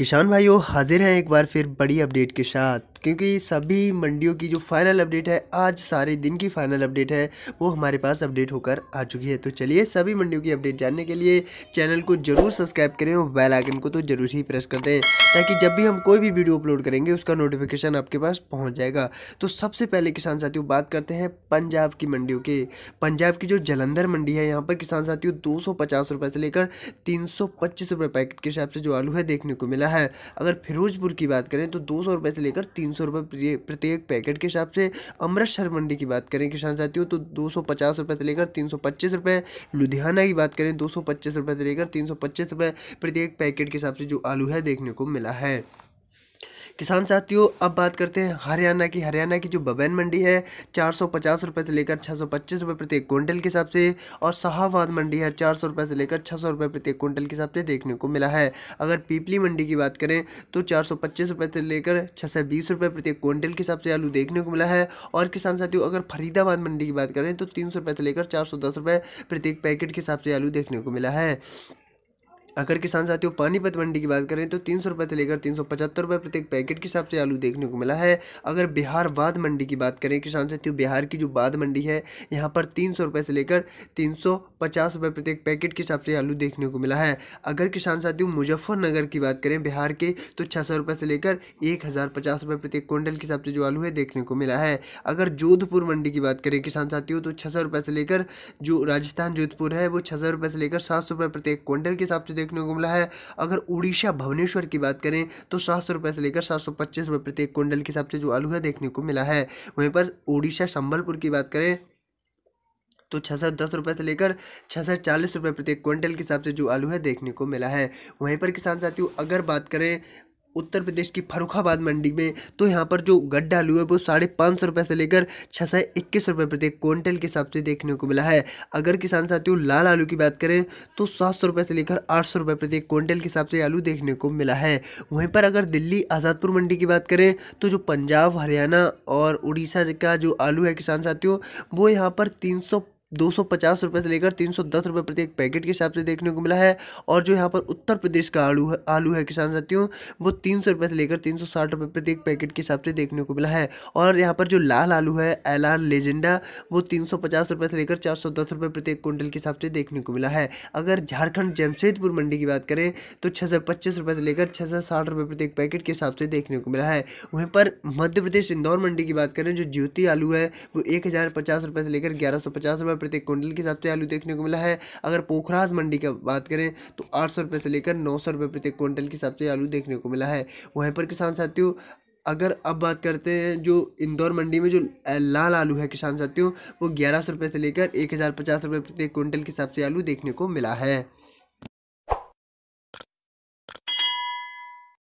किसान भाइयों हाजिर हैं एक बार फिर बड़ी अपडेट के साथ क्योंकि सभी मंडियों की जो फाइनल अपडेट है आज सारे दिन की फाइनल अपडेट है वो हमारे पास अपडेट होकर आ चुकी है तो चलिए सभी मंडियों की अपडेट जानने के लिए चैनल को जरूर सब्सक्राइब करें और बेल आइकन को तो जरूर ही प्रेस कर दें ताकि जब भी हम कोई भी वीडियो अपलोड करेंगे उसका नोटिफिकेशन आपके पास पहुँच जाएगा तो सबसे पहले किसान साथियों बात करते हैं पंजाब की मंडियों के पंजाब की जो जलंधर मंडी है यहाँ पर किसान साथियों दो सौ से लेकर तीन सौ पैकेट के हिसाब से जो आलू है देखने को मिला है अगर फिरोजपुर की बात करें तो दो सौ से लेकर तीन तीन सौ रुपये प्रत्येक पैकेट के हिसाब से अमृतसर मंडी की बात करें किसान साथियों तो दो सौ पचास रुपये से लेकर तीन सौ पच्चीस रुपये लुधियाना की बात करें दो सौ पच्चीस रुपये से लेकर तीन सौ पच्चीस रुपये प्रत्येक पैकेट के हिसाब से जो आलू है देखने को मिला है किसान साथियों अब बात करते हैं हरियाणा की हरियाणा की जो बबैन मंडी है चार सौ पचास रुपये से लेकर छः सौ पच्चीस रुपये प्रत्येक क्विंटल के हिसाब से और शाहबाद मंडी है चार सौ रुपये से लेकर छः सौ रुपये प्रत्येक क्विंटल के हिसाब से देखने को मिला है अगर पीपली मंडी की बात करें तो चार सौ पच्चीस रुपये से लेकर छः सौ बीस रुपये प्रत्येक क्विंटल के हिसाब से आलू देखने को मिला है और किसान साथियों अगर फरीदाबाद मंडी की बात करें तो तीन सौ रुपये से लेकर चार सौ दस रुपये प्रत्येक पैकेट के हिसाब से आलू देखने को मिला है अगर किसान साथियों पानीपत मंडी की बात करें तो तीन सौ से लेकर तीन सौ पचहत्तर रुपये प्रत्येक पैकेट के हिसाब से आलू देखने को मिला है अगर बिहार बाद मंडी की बात करें किसान साथियों बिहार की जो बाद मंडी है यहाँ पर तीन सौ से लेकर तीन सौ पचास रुपये प्रत्येक पैकेट के हिसाब से आलू देखने को मिला है अगर किसान साथियों मुजफ्फरनगर की बात करें बिहार के तो छः सौ रुपये से लेकर एक हज़ार पचास रुपये प्रत्येक क्विंटल के हिसाब से जो आलू है देखने को मिला है अगर जोधपुर मंडी की बात करें किसान साथियों तो छः सौ रुपये से लेकर जो राजस्थान जोधपुर है वो छः सौ रुपये से लेकर सात सौ रुपये प्रत्येक क्विंटल के हिसाब से देख देखने को मिला है अगर उड़ीसा भुवनेश्वर की बात करें तो सात सौ रुपये से लेकर सात सौ पच्चीस रुपये प्रति एक कुंडल के हिसाब से जो आलू है देखने को मिला है वहीं पर उड़ीसा संबलपुर की बात करें तो छः दस रुपये से लेकर छः चालीस रुपये प्रत्येक क्विंटल के हिसाब से जो आलू है देखने को मिला है वहीं पर किसान साथियों अगर बात करें उत्तर प्रदेश की फरुखाबाद मंडी में तो यहाँ पर जो गड्ढा आलू है वो साढ़े पाँच सौ रुपये से लेकर छः सौ इक्कीस रुपये प्रति क्विंटल के हिसाब से देखने को मिला है अगर किसान साथियों लाल आलू की बात करें तो सात सौ रुपये से लेकर आठ सौ रुपये प्रति क्विंटल के हिसाब से आलू देखने को मिला है वहीं पर अगर दिल्ली आज़ादपुर मंडी की बात करें तो जो पंजाब हरियाणा और उड़ीसा का जो आलू है किसान साथियों वो यहाँ पर तीन सौ दो सौ पचास रुपये से लेकर तीन सौ दस रुपये एक पैकेट के हिसाब से देखने को मिला है और जो यहाँ पर उत्तर प्रदेश का आलू है आलू है किसान साथियों वो तीन सौ रुपये से लेकर तीन सौ साठ रुपये एक पैकेट के हिसाब से देखने को मिला है और यहाँ पर जो लाल आलू है एल आर लेजेंडा वो तीन सौ पचास रुपये से लेकर चार सौ दस रुपये एक क्विंटल के हिसाब से देखने को मिला है अगर झारखंड जमशेदपुर मंडी की बात करें तो छः सौ पच्चीस रुपये से लेकर छः सौ साठ रुपये एक पैकेट के हिसाब से देखने को मिला है वहीं पर मध्य प्रदेश इंदौर मंडी की बात करें जो ज्योति आलू है वो एक हज़ार पचास रुपये से लेकर ग्यारह सौ पचास रुपये प्रत्येक क्विंटल के हिसाब से आलू देखने को मिला है अगर पोखराज मंडी की बात करें तो आठ सौ से लेकर नौ सौ प्रत्येक क्विंटल के हिसाब से आलू देखने को मिला है वहीं पर किसान साथियों अगर अब बात करते हैं जो इंदौर मंडी में जो लाल आलू है किसान साथियों वो ग्यारह सौ रुपये से लेकर एक हज़ार पचास रुपये प्रत्येक क्विंटल के हिसाब से आलू देखने को मिला है